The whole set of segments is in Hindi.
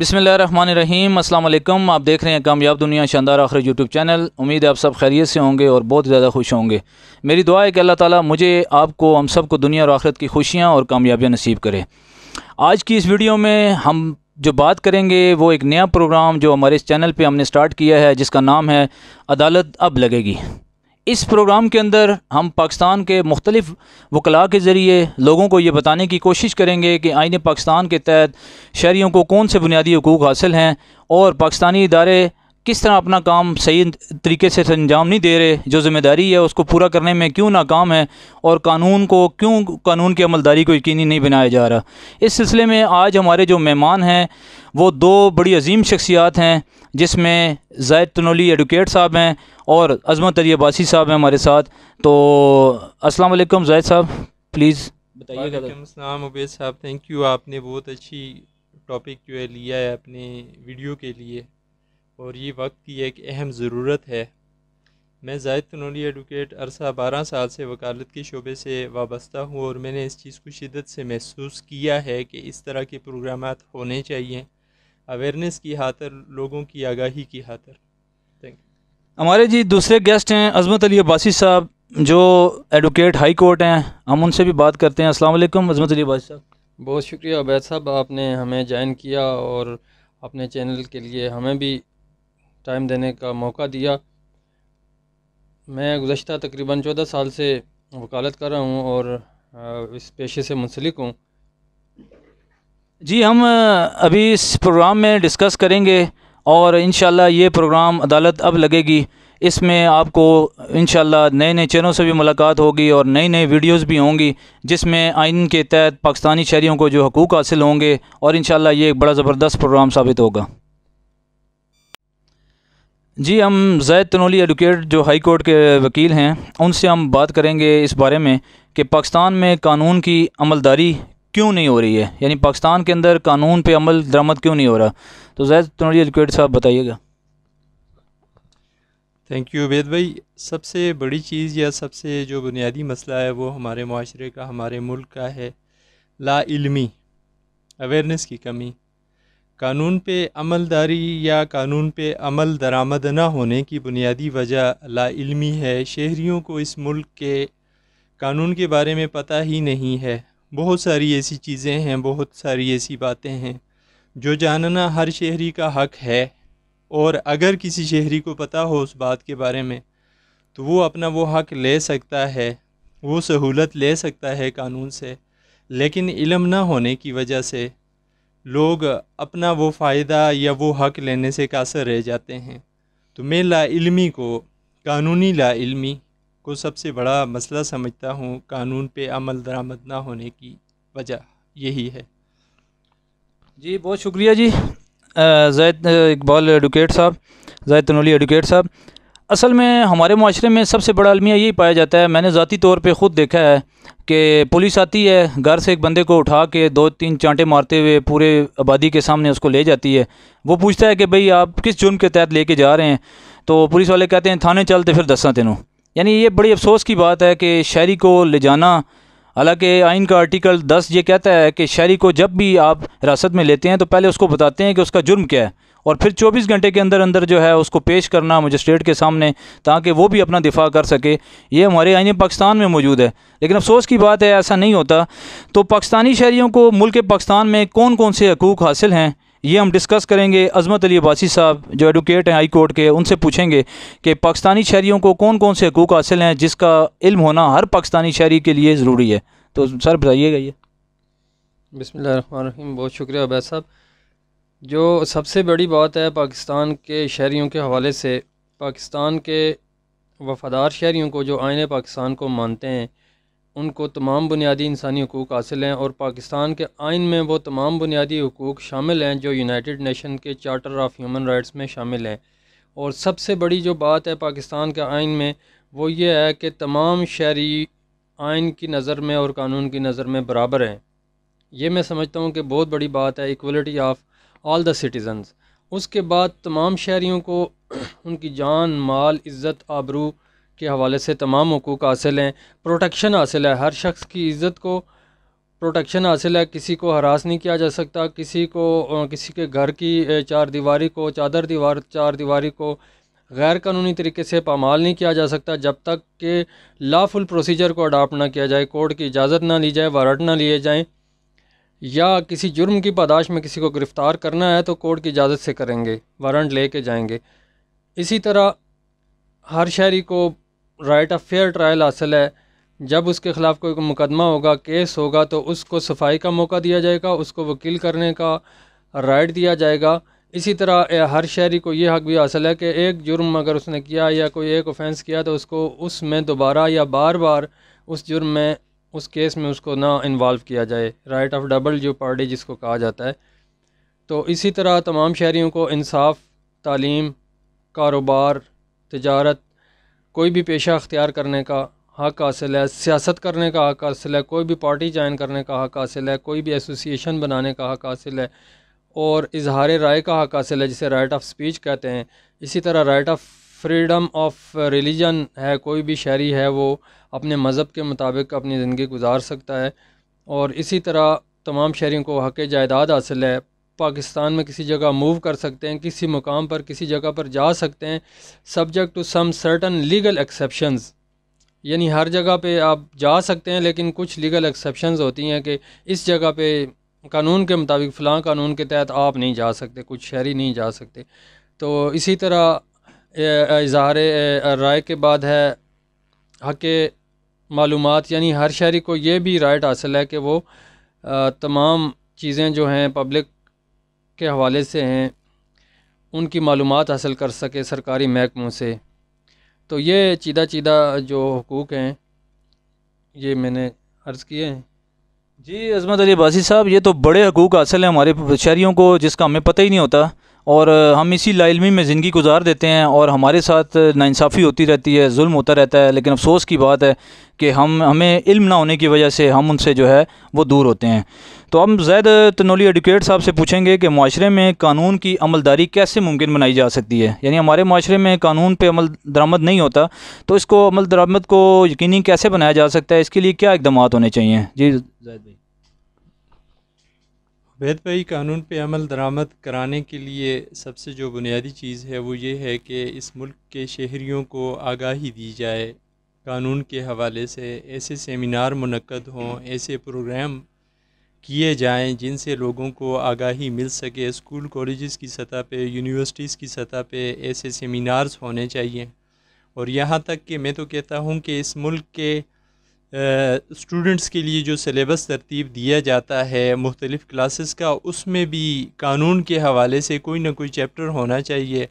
बिसमीम अल्लाम आप देख रहे हैं कामयाब दुनिया शानदार आखिर यूट्यूब चैनल उम्मीद है आप सब खैरियत से होंगे और बहुत ज़्यादा खुश होंगे मेरी दुआ है कि अल्लाह ताला मुझे आपको हम सब को दुनिया और आखिरत की खुशियाँ और कामयाबियाँ नसीब करे आज की इस वीडियो में हम जो बात करेंगे वो एक नया प्रोग्राम जो हमारे इस चैनल पर हमने स्टार्ट किया है जिसका नाम है अदालत अब लगेगी इस प्रोग्राम के अंदर हम पाकिस्तान के मुख्तलिफ वकला के ज़रिए लोगों को ये बताने की कोशिश करेंगे कि आइन पाकिस्तान के तहत शहरीों को कौन से बुनियादी हकूक़ हासिल हैं और पाकिस्तानी इदारे किस तरह अपना काम सही तरीके से अंजाम नहीं दे रहे जो ज़िम्मेदारी है उसको पूरा करने में क्यों नाकाम है और कानून को क्यों कानून की अमलदारी को यकीनी नहीं बनाया जा रहा इस सिलसिले में आज हमारे जो मेहमान हैं वो दो बड़ी अजीम शख्सियात हैं जिसमें जायद तनोली एडवोकेट साहब हैं और अजमत अली अबासी साहब हैं हमारे साथ तो असलम जैद जायद साहब प्लीज़ बताइए साहब थैंक यू आपने बहुत अच्छी टॉपिक जो है लिया है अपने वीडियो के लिए और ये वक्त की एक अहम ज़रूरत है मैं जायद तनोली एडवोकेट अरसा बारह साल से वकालत के शोबे से वाबस्ता हूँ और मैंने इस चीज़ को शिदत से महसूस किया है कि इस तरह के प्रोग्राम होने चाहिए अवेयरनेस की खातर लोगों की आगाही की खातर थैंक हमारे जी दूसरे गेस्ट हैं अजमत अली अब्बासी साहब जो एडवोकेट हाई कोर्ट हैं हम उनसे भी बात करते हैं अस्सलाम अजमत अली अब्बासी साहब बहुत शुक्रिया अबैद साहब आपने हमें ज्वाइन किया और अपने चैनल के लिए हमें भी टाइम देने का मौका दिया मैं गुज्त तकरीबन चौदह साल से वकालत कर रहा हूँ और इस पेशे से मुंसलिक हूँ जी हम अभी इस प्रोग्राम में डिस्कस करेंगे और इन ये प्रोग्राम अदालत अब लगेगी इसमें आपको इन नए नए चेहरों से भी मुलाकात होगी और नई नई वीडियोस भी होंगी जिसमें आइन के तहत पाकिस्तानी शहरीों को जो हकूक़ हासिल होंगे और इन ये एक बड़ा ज़बरदस्त प्रोग्राम साबित होगा जी हम जैद तनोली एडवोकेट जो हाई कोर्ट के वकील हैं उनसे हम बात करेंगे इस बारे में कि पाकिस्तान में कानून की अमलदारी क्यों नहीं हो रही है यानी पाकिस्तान के अंदर कानून पे अमल दरामद क्यों नहीं हो रहा तो जैद तनोली एडवोकेट साहब बताइएगा थैंक यू वेद भाई सबसे बड़ी चीज़ या सबसे जो बुनियादी मसला है वो हमारे माशरे का हमारे मुल्क का है लाइलमी अवेयरनेस की कमी कानून पे अमल दारी या कानून पे अमल दरामद ना होने की बुनियादी वजह लाइलमी है शहरीों को इस मुल्क के कानून के बारे में पता ही नहीं है बहुत सारी ऐसी चीज़ें हैं बहुत सारी ऐसी बातें हैं जो जानना हर शहरी का हक है और अगर किसी शहरी को पता हो उस बात के बारे में तो वो अपना वो हक ले सकता है वो सहूलत ले सकता है कानून से लेकिन इलम ना होने की वजह से लोग अपना वो फ़ायदा या वो हक लेने से कासर रह जाते हैं तो मैं ला इल्मी को कानूनी ला इल्मी को सबसे बड़ा मसला समझता हूँ कानून पे अमल दरामद ना होने की वजह यही है जी बहुत शुक्रिया जी जैद इकबाल एडवोकेट साहब जैद तनोली एडवोकेट साहब असल में हमारे माशरे में सबसे बड़ा अलमिया यही पाया जाता है मैंने ज़ाती तौर पे ख़ुद देखा है कि पुलिस आती है घर से एक बंदे को उठा के दो तीन चांटे मारते हुए पूरे आबादी के सामने उसको ले जाती है वो पूछता है कि भाई आप किस जुर्म के तहत लेके जा रहे हैं तो पुलिस वाले कहते हैं थाने चलते तो फिर दसा तेनों यानी ये बड़ी अफसोस की बात है कि शहरी को ले जाना हालांकि आइन का आर्टिकल दस ये कहता है कि शहरी को जब भी आप हिरासत में लेते हैं तो पहले उसको बताते हैं कि उसका जुर्म क्या है और फिर 24 घंटे के अंदर अंदर जो है उसको पेश करना मजिस्ट्रेट के सामने ताकि वो भी अपना दिफा कर सके ये हमारे आइन पाकिस्तान में मौजूद है लेकिन अफसोस की बात है ऐसा नहीं होता तो पाकिस्तानी शहरीों को मुल्क पाकिस्तान में कौन कौन से हकूक़ हासिल हैं ये हम डिस्कस करेंगे अजमत अली अबासी साहब जो एडवोकेट हैं हाई कोर्ट के उनसे पूछेंगे कि पाकिस्तानी शहरीों को कौन कौन से हकूक़ हासिल हैं जिसका इल्म होना हर पाकिस्तानी शहरी के लिए ज़रूरी है तो सर बताइएगा ये बसमिल बहुत शुक्रिया अबैद साहब जो सबसे बड़ी बात है पाकिस्तान के शहरीों के हवाले से पाकिस्तान के वफादार शहरीों को जो आयन पाकिस्तान को मानते हैं उनको तमाम बुनियादी इंसानी हकूक़ हासिल हैं और पाकिस्तान के आइन में वो तमाम बुनियादी हकूक़ शामिल हैं जो यूनाइटेड नेशन के चार्टर ऑफ़ ह्यूमन राइट्स में शामिल हैं और सबसे बड़ी जो बात है पाकिस्तान के आइन में वो ये है कि तमाम शहरी आइन की नज़र में और कानून की नज़र में बराबर हैं ये मैं समझता हूँ कि बहुत बड़ी बात है equality of all the citizens उसके बाद तमाम शहरीों को उनकी जान माल इज़्ज़त आबरू के हवाले से तमाम हकूक़ हासिल हैं प्रोटेक्शन हासिल है हर शख्स की इज़्ज़त को प्रोटेक्शन हासिल है किसी को हरास नहीं किया जा सकता किसी को किसी के घर की चार दीवारी को चादर दीवार चार दीवारी को गैर कानूनी तरीके से पामाल नहीं किया जा सकता जब तक कि लाफुल प्रोसीजर को अडाप्ट ना किया जाए कोर्ट की इजाज़त ना ली जाए वारंट ना लिए जाएँ या किसी जुर्म की पदाश में किसी को गिरफ़्तार करना है तो कोर्ट की इजाज़त से करेंगे वारंट ले जाएंगे इसी तरह हर शहरी को राइट ऑफ फेयर ट्रायल हासिल है जब उसके ख़िलाफ़ कोई मुकदमा होगा केस होगा तो उसको सफाई का मौका दिया जाएगा उसको वकील करने का राइट दिया जाएगा इसी तरह हर शहरी को ये हक भी हासिल है कि एक जुर्म अगर उसने किया या कोई एक ऑफेंस किया तो उसको उसमें दोबारा या बार बार उस जुर्म में उस केस में उसको ना इन्वाल्व किया जाए राइट ऑफ डबल जो पार्टी जिसको कहा जाता है तो इसी तरह तमाम शहरीों को इंसाफ तालीम कारोबार तजारत कोई भी पेशा अख्तियार करने का हक हासिल है सियासत करने का हक हासिल है कोई भी पार्टी ज्वाइन करने का हक हासिल है कोई भी एसोसिएशन बनाने का हक हासिल है और इजहार राय का हक हासिल है जिसे राइट ऑफ स्पीच कहते हैं इसी तरह right of freedom of religion है कोई भी शहरी है वो अपने मज़हब के मुताबिक अपनी ज़िंदगी गुजार सकता है और इसी तरह तमाम शहरीों को हक़ जायदाद हासिल है पाकिस्तान में किसी जगह मूव कर सकते हैं किसी मुकाम पर किसी जगह पर जा सकते हैं subject to some certain legal exceptions यानी हर जगह पे आप जा सकते हैं लेकिन कुछ लीगल एक्सेप्शंस होती हैं कि इस जगह पे कानून के मुताबिक फ़लाँ कानून के तहत आप नहीं जा सकते कुछ शहरी नहीं जा सकते तो इसी तरह इजहार राय के बाद है हक मालूम यानी हर शहरी को ये भी राइट हासिल है कि वो तमाम चीज़ें जो हैं पब्लिक के हवाले से हैं उनकी मालूम हासिल कर सके सरकारी महकमों से तो ये चीदा चीदा जो हकूक़ हैं ये मैंने अर्ज़ किए हैं जी अजमत अली बासी साहब ये तो बड़े हकूक़ हासिल हैं हमारे शहरीों को जिसका हमें पता ही नहीं होता और हम इसी लाइलमी में ज़िंदगी गुजार देते हैं और हमारे साथ नासाफ़ी होती रहती है जुल्म होता रहता है लेकिन अफसोस की बात है कि हम हमें इल्म ना होने की वजह से हम उनसे जो है वो दूर होते हैं तो हम जैद तनोली एडुकेट साहब से पूछेंगे कि माशरे में कानून की अमलदारी कैसे मुमकिन बनाई जा सकती है यानी हमारे माशरे में कानून पर अमल दरामद नहीं होता तो इसको अमल दरामद को यकीनी कैसे बनाया जा सकता है इसके लिए क्या इकदाम होने चाहिए जी जैद भाई भेदभाई कानून पे अमल दरामद कराने के लिए सबसे जो बुनियादी चीज़ है वो ये है कि इस मुल्क के शहरीों को आगाही दी जाए कानून के हवाले से ऐसे सेमिनार मनक़द हों ऐसे प्रोग्राम किए जाएं जिनसे लोगों को आगाही मिल सके स्कूल कॉलेज़ की सतह पे यूनिवर्सिटीज़ की सतह पे ऐसे सेमिनार्स होने चाहिए और यहाँ तक कि मैं तो कहता हूँ कि इस मुल्क के स्टूडेंट्स के लिए जो सलेबस तरतीब दिया जाता है मुख्तलिफ़ क्लासेस का उसमें भी कानून के हवाले से कोई ना कोई चैप्टर होना चाहिए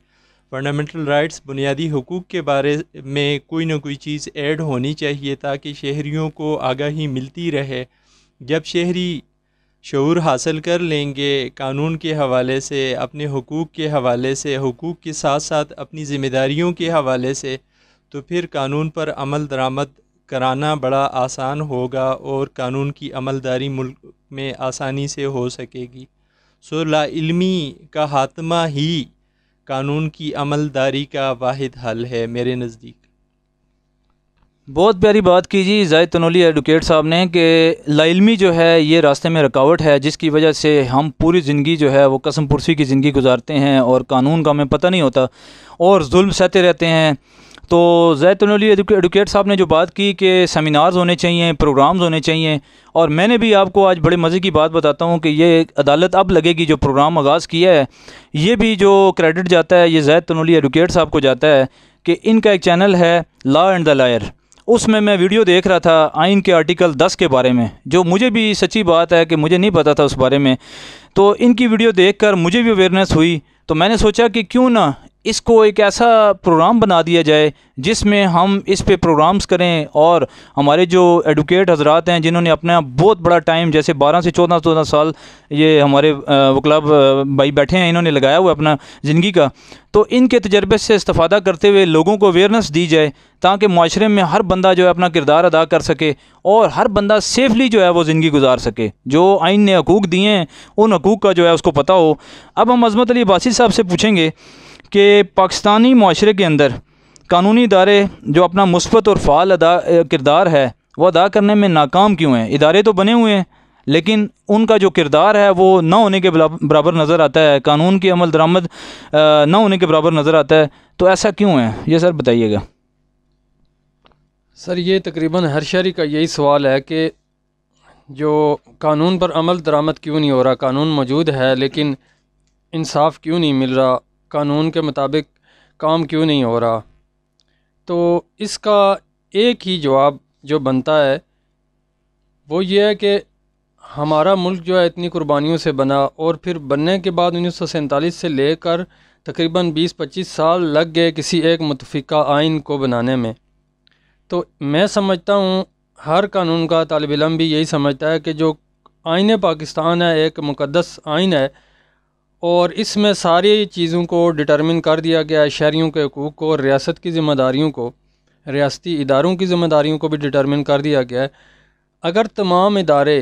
फंडामेंटल राइट्स बुनियादी हकूक़ के बारे में कोई ना कोई चीज़ ऐड होनी चाहिए ताकि शहरीों को आगाही मिलती रहे जब शहरी शूर हासिल कर लेंगे कानून के हवाले से अपने हकूक़ के हवाले से हकूक़ के साथ साथ अपनी ज़िम्मेदारियों के हवाले से तो फिर कानून पर अमल दरामद कराना बड़ा आसान होगा और कानून की अमलदारी मुल्क में आसानी से हो सकेगी सो लाइलमी का खात्मा ही कानून की अमलदारी का वाद हल है मेरे नज़दीक बहुत प्यारी बात की जी जायद तनोली एडवोकेट साहब ने कि लाइलमी जो है ये रास्ते में रुकावट है जिसकी वजह से हम पूरी ज़िंदगी जो है वो कसम पुरसी की ज़िंदगी गुजारते हैं और कानून का हमें पता नहीं होता और जुल्म सहते रहते हैं तो जैतनली एडवोकेट साहब ने जो बात की कि सेमिनार्स होने चाहिए प्रोग्राम्स होने चाहिए और मैंने भी आपको आज बड़े मज़े की बात बताता हूँ कि ये अदालत अब लगेगी जो प्रोग्राम आगाज़ किया है ये भी जो क्रेडिट जाता है ये जैद तनोली एडवोकेट साहब को जाता है कि इनका एक चैनल है ला एंड द लायर उसमें मैं वीडियो देख रहा था आइन के आर्टिकल 10 के बारे में जो मुझे भी सच्ची बात है कि मुझे नहीं पता था उस बारे में तो इनकी वीडियो देखकर मुझे भी अवेयरनेस हुई तो मैंने सोचा कि क्यों ना इसको एक ऐसा प्रोग्राम बना दिया जाए जिसमें हम इस पे प्रोग्राम्स करें और हमारे जो एडवोकेट हजरात हैं जिन्होंने अपना बहुत बड़ा टाइम जैसे 12 से 14 चौदह साल ये हमारे वकलब भाई बैठे हैं इन्होंने लगाया हुआ अपना ज़िंदगी का तो इनके तजर्बे से इस्ता करते हुए लोगों को अवेयरनेस दी जाए ताकि माशरे में हर बंदा जो है अपना किरदार अदा कर सके और हर बंदा सेफली जो है वो ज़िंदगी गुजार सके जो आइन ने हकूक़ दिए हैं उन हकूक़ का जो है उसको पता हो अब हम अजमत अली बासी साहब से पूछेंगे कि पाकिस्तानी माशरे के अंदर कानूनी इदारे जो अपना मुस्बत और फ़ाल अदा किरदार है वो अदा करने में नाकाम क्यों हैं इदारे तो बने हुए हैं लेकिन उनका जो किरदार है वो ना होने के बराबर नज़र आता है कानून की अमल दरामद ना होने के बराबर नज़र आता है तो ऐसा क्यों है ये सर बताइएगा सर ये तकरीबन हर शहरी का यही सवाल है कि जो कानून पर अमल दरामद क्यों नहीं हो रहा कानून मौजूद है लेकिन इंसाफ क्यों नहीं मिल रहा कानून के मुताबिक काम क्यों नहीं हो रहा तो इसका एक ही जवाब जो बनता है वो ये है कि हमारा मुल्क जो है इतनी कुर्बानियों से बना और फिर बनने के बाद उन्नीस से लेकर तकरीबन 20-25 साल लग गए किसी एक मुतफ़ा आइन को बनाने में तो मैं समझता हूँ हर कानून का तालब इलम भी यही समझता है कि जो आइन पाकिस्तान है एक मुकदस आइन है और इसमें सारी चीज़ों को डिटर्मिन कर दिया गया है शहरीों के हकूक़ को और रियासत की ज़िम्मेदारियों को रियाती इदारों की ज़िम्मेदारियों को भी डिटर्मिन कर दिया गया है अगर तमाम इदारे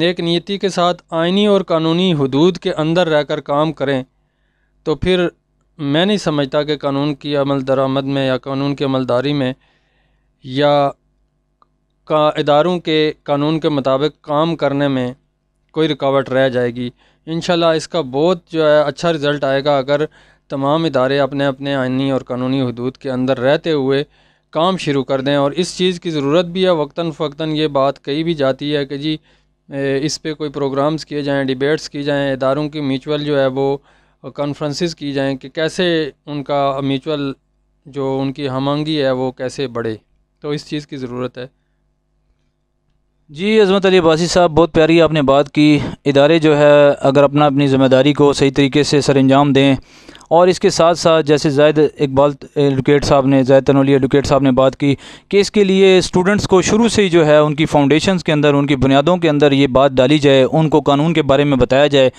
नेक नीति के साथ आइनी और कानूनी हदूद के अंदर रह कर काम करें तो फिर मैं नहीं समझता कि कानून की अमल दरामद में या कानून की अमलदारी में या का इदारों के कानून के मुताबिक काम करने में कोई रुकावट रह जाएगी इन इसका बहुत जो है अच्छा रिज़ल्ट आएगा अगर तमाम इदारे अपने अपने आइनी और कानूनी हदूद के अंदर रहते हुए काम शुरू कर दें और इस चीज़ की ज़रूरत भी है वक्ता फ़क्ता ये बात कही भी जाती है कि जी इस पर कोई प्रोग्राम्स किए जाएँ डिबेट्स की जाएँ इदारों की म्यूचुअल जो है वो कॉन्फ्रेंसिस की जाएँ कि कैसे उनका म्यूचुअल जो उनकी हमंगी है वो कैसे बढ़े तो इस चीज़ की ज़रूरत है जी अजमत अली बासी साहब बहुत प्यारी आपने बात की इदारे जो है अगर अपना अपनी ज़िम्मेदारी को सही तरीके से सर अंजाम दें और इसके साथ साथ जैसे जायद इकबाल एडवोकेट साहब ने जायद तनोली एडवोकेट साहब ने बात की कि इसके लिए स्टूडेंट्स को शुरू से ही जो है उनकी फाउंडेशंस के अंदर उनकी बुनियादों के अंदर ये बात डाली जाए उनको कानून के बारे में बताया जाए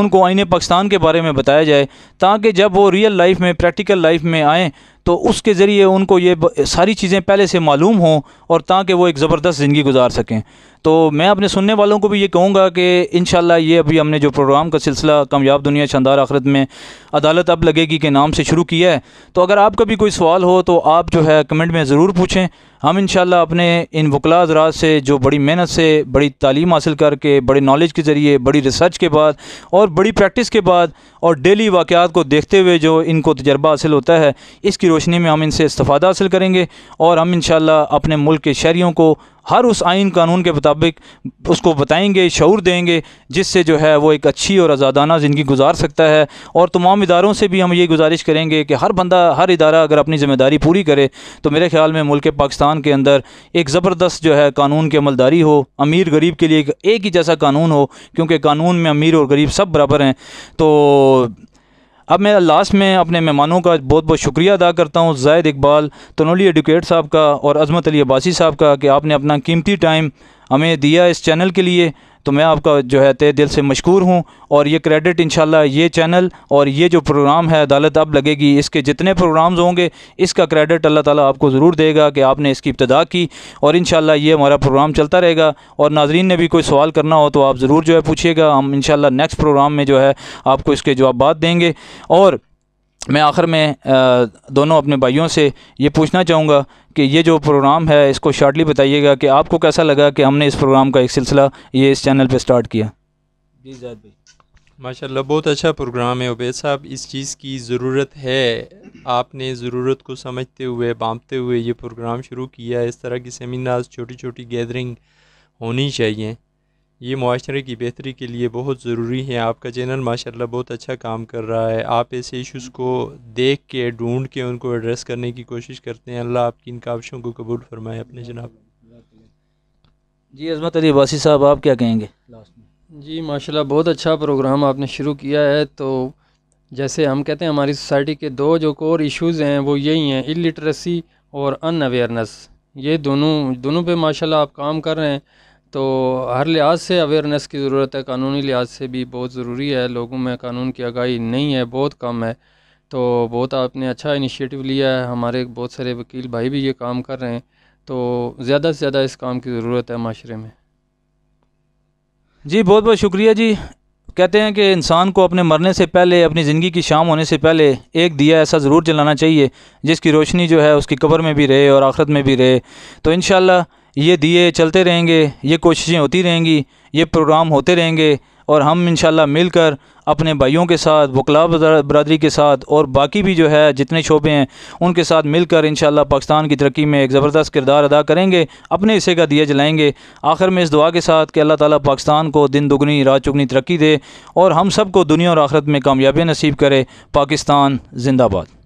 उनको आइन पाकिस्तान के बारे में बताया जाए ताकि जब वो रियल लाइफ में प्रैक्टिकल लाइफ में आएँ तो उसके ज़रिए उनको ये सारी चीज़ें पहले से मालूम हों और ताकि वो एक ज़बरदस्त ज़िंदगी गुजार सकें तो मैं अपने सुनने वालों को भी ये कहूँगा कि इन ये अभी हमने जो प्रोग्राम का सिलसिला कामयाब दुनिया शानदार आखरत में अदालत अब लगेगी के नाम से शुरू किया है तो अगर आपका भी कोई सवाल हो तो आप जो है कमेंट में ज़रूर पूछें हम इन अपने इन वकला हजरात से जो बड़ी मेहनत से बड़ी तालीम हासिल करके बड़े नॉलेज के ज़रिए बड़ी रिसर्च के बाद और बड़ी प्रैक्टिस के बाद और डेली वाक़ात को देखते हुए जो इनको तजर्बा हासिल होता है इसकी रोशनी में हम इनसे इस्ता हासिल करेंगे और हम इन अपने मुल्क के शहरीों को हर उस आइन कानून के मुताबिक उसको बताएंगे शूर देंगे जिससे जो है वो एक अच्छी और आज़ादाना ज़िंदगी गुजार सकता है और तमाम इदारों से भी हम ये गुजारिश करेंगे कि हर बंदा हर इदारा अगर अपनी ज़िम्मेदारी पूरी करे तो मेरे ख्याल में मुल्क पाकिस्तान के अंदर एक ज़बरदस्त जो है कानून की अमलदारी हो अमीर गरीब के लिए एक ही जैसा कानून हो क्योंकि कानून में अमीर और गरीब सब बराबर हैं तो अब मैं लास्ट में अपने मेहमानों का बहुत बहुत शुक्रिया अदा करता हूँ जायद इकबाल तनोली एडुकेट साहब का और अजमत अली अब्बासी साहब का कि आपने अपना कीमती टाइम हमें दिया इस चैनल के लिए तो मैं आपका जो है तय दिल से मशहूर हूँ और ये क्रेडिट इन ये चैनल और ये जो प्रोग्राम है अदालत अब लगेगी इसके जितने प्रोग्राम्स होंगे इसका क्रेडिट अल्लाह ताला आपको ज़रूर देगा कि आपने इसकी इब्तदा की और इन ये हमारा प्रोग्राम चलता रहेगा और नाजरीन ने भी कोई सवाल करना हो तो आप ज़रूर जो है पूछिएगा हम इन नेक्स्ट प्रोग्राम में जो है आपको इसके जवाब देंगे और मैं आखिर में दोनों अपने भाइयों से ये पूछना चाहूँगा कि ये जो प्रोग्राम है इसको शार्टली बताइएगा कि आपको कैसा लगा कि हमने इस प्रोग्राम का एक सिलसिला ये इस चैनल पे स्टार्ट किया जी जाद भाई माशाल्लाह बहुत अच्छा प्रोग्राम है उबैद साहब इस चीज़ की ज़रूरत है आपने ज़रूरत को समझते हुए बाँपते हुए ये प्रोग्राम शुरू किया इस तरह की सेमिनार्स छोटी छोटी गैदरिंग होनी चाहिए ये माशरे की बेहतरी के लिए बहुत ज़रूरी है आपका चैनल माशाल्लाह बहुत अच्छा काम कर रहा है आप ऐसे इश्यूज़ को देख के ढूंढ के उनको एड्रेस करने की कोशिश करते हैं अल्लाह आपकी इन काविशों को कबूल फरमाए अपने जनाब जी अजमत अली वासी साहब आप क्या कहेंगे लास्ट में जी माशाल्लाह बहुत अच्छा प्रोग्राम आपने शुरू किया है तो जैसे हम कहते हैं हमारी सोसाइटी के दो जो कोर इशूज़ हैं वो यही हैं इलिटरेसी और अन अवेयरनेस ये दोनों दोनों पर माशा आप काम कर रहे हैं तो हर लिहाज से अवेयरनेस की ज़रूरत है कानूनी लिहाज से भी बहुत ज़रूरी है लोगों में कानून की आगाही नहीं है बहुत कम है तो बहुत आपने अच्छा इनिशिएटिव लिया है हमारे बहुत सारे वकील भाई भी ये काम कर रहे हैं तो ज़्यादा से ज़्यादा इस काम की ज़रूरत है माशरे में जी बहुत बहुत शुक्रिया जी कहते हैं कि इंसान को अपने मरने से पहले अपनी ज़िंदगी की शाम होने से पहले एक दिया ऐसा ज़रूर जलाना चाहिए जिसकी रोशनी जो है उसकी कब्र में भी रहे और आख़रत में भी रहे तो इन ये दिए चलते रहेंगे ये कोशिशें होती रहेंगी ये प्रोग्राम होते रहेंगे और हम इन मिलकर अपने भाइयों के साथ वकला बरदरी के साथ और बाकी भी जो है जितने शोबे हैं उनके साथ मिलकर इन पाकिस्तान की तरक्की में एक ज़बरदस्त किरदार अदा करेंगे अपने हिस्से का दिया जलाएंगे आखिर में इस दुआ के साथ कि अल्लाह ताला पाकिस्तान को दिन दुगनी रात चुगनी तरक्की दे और हम सबको दुनिया और आखरत में कामयाबी नसीब करे पाकिस्तान जिंदाबाद